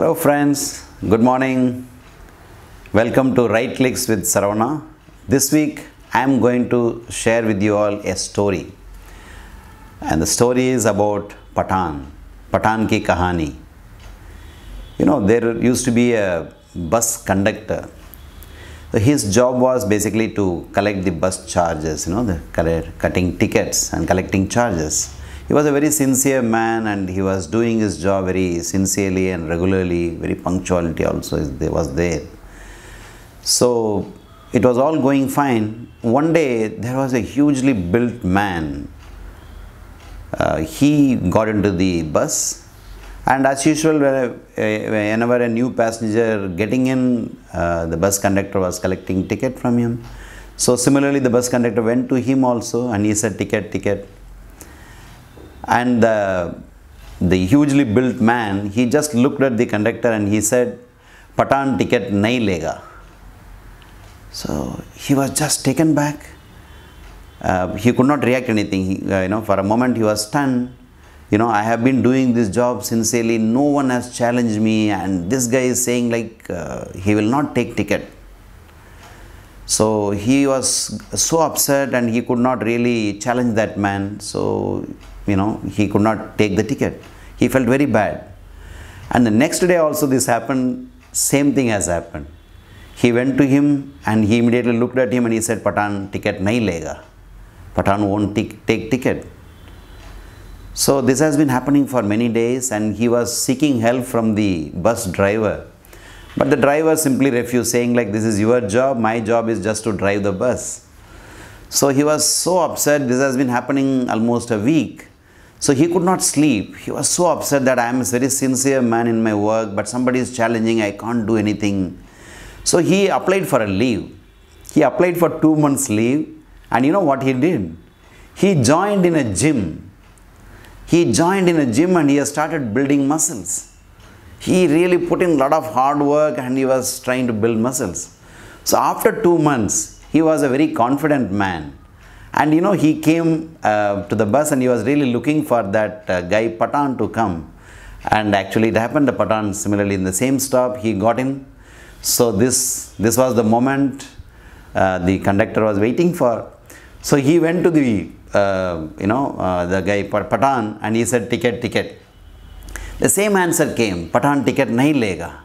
Hello friends, good morning. Welcome to Right Clicks with Saravana. This week I am going to share with you all a story. And the story is about Patan, Patan ki kahani. You know, there used to be a bus conductor. So his job was basically to collect the bus charges, you know, the cutting tickets and collecting charges. He was a very sincere man and he was doing his job very sincerely and regularly, very punctuality also was there. So it was all going fine. One day there was a hugely built man. Uh, he got into the bus and as usual whenever a new passenger getting in uh, the bus conductor was collecting ticket from him. So similarly the bus conductor went to him also and he said ticket ticket and the, the hugely built man, he just looked at the conductor and he said, Patan ticket nahi lega. So he was just taken back. Uh, he could not react anything. He, uh, you know, for a moment he was stunned. You know, I have been doing this job sincerely. No one has challenged me, and this guy is saying like uh, he will not take ticket. So he was so upset, and he could not really challenge that man. So you know, he could not take the ticket. He felt very bad. And the next day also this happened, same thing has happened. He went to him and he immediately looked at him and he said, Patan ticket nahi lega. Patan won't take ticket. So this has been happening for many days and he was seeking help from the bus driver. But the driver simply refused saying like this is your job, my job is just to drive the bus. So he was so upset, this has been happening almost a week. So he could not sleep. He was so upset that I am a very sincere man in my work, but somebody is challenging, I can't do anything. So he applied for a leave. He applied for two months leave, and you know what he did? He joined in a gym. He joined in a gym and he has started building muscles. He really put in a lot of hard work and he was trying to build muscles. So after two months, he was a very confident man. And you know, he came uh, to the bus and he was really looking for that uh, guy Patan to come. And actually, it happened to Patan similarly in the same stop, he got in. So, this, this was the moment uh, the conductor was waiting for. So, he went to the, uh, you know, uh, the guy Patan and he said, ticket, ticket. The same answer came, Patan ticket nahi lega.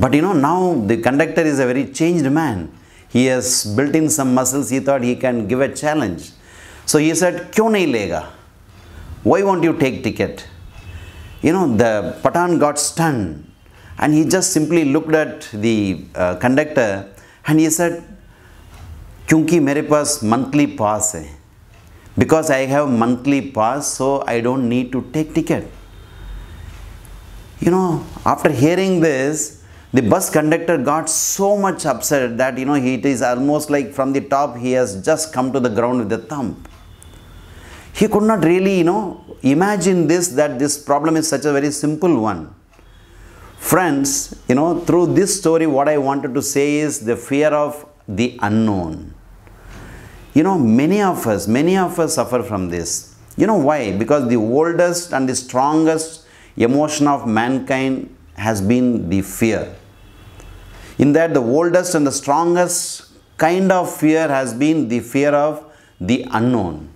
But you know, now the conductor is a very changed man. He has built in some muscles. He thought he can give a challenge. So he said, Kyun nahi lega? Why won't you take ticket? You know, the Patan got stunned and he just simply looked at the uh, conductor and he said, Kyunki mere paas monthly pass hai. Because I have monthly pass, so I don't need to take ticket. You know, after hearing this, the bus conductor got so much upset that you know he, is almost like from the top he has just come to the ground with a thump he could not really you know imagine this that this problem is such a very simple one friends you know through this story what i wanted to say is the fear of the unknown you know many of us many of us suffer from this you know why because the oldest and the strongest emotion of mankind has been the fear. In that the oldest and the strongest kind of fear has been the fear of the unknown.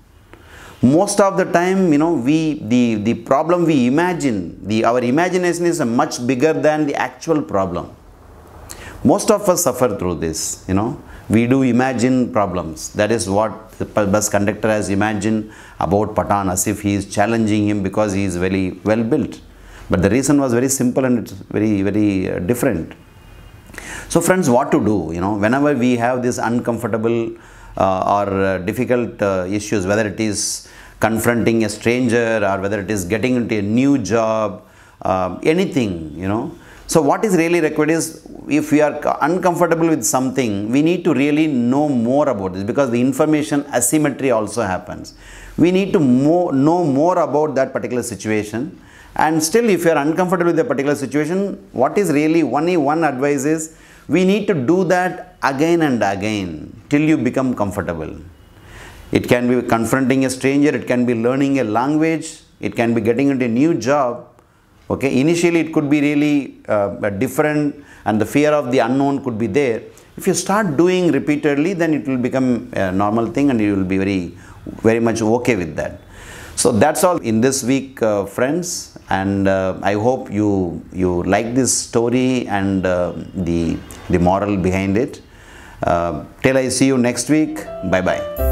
Most of the time, you know, we the, the problem we imagine, the our imagination is much bigger than the actual problem. Most of us suffer through this, you know. We do imagine problems. That is what the bus conductor has imagined about Patan as if he is challenging him because he is very well built but the reason was very simple and it's very, very uh, different. So friends, what to do? You know, whenever we have these uncomfortable uh, or uh, difficult uh, issues, whether it is confronting a stranger or whether it is getting into a new job, um, anything, you know. So what is really required is if we are uncomfortable with something, we need to really know more about this because the information asymmetry also happens. We need to mo know more about that particular situation and still if you are uncomfortable with a particular situation what is really only one advice is we need to do that again and again till you become comfortable it can be confronting a stranger it can be learning a language it can be getting into a new job okay initially it could be really uh, different and the fear of the unknown could be there if you start doing repeatedly then it will become a normal thing and you will be very very much okay with that so that's all in this week, uh, friends. And uh, I hope you you like this story and uh, the the moral behind it. Uh, till I see you next week. Bye bye.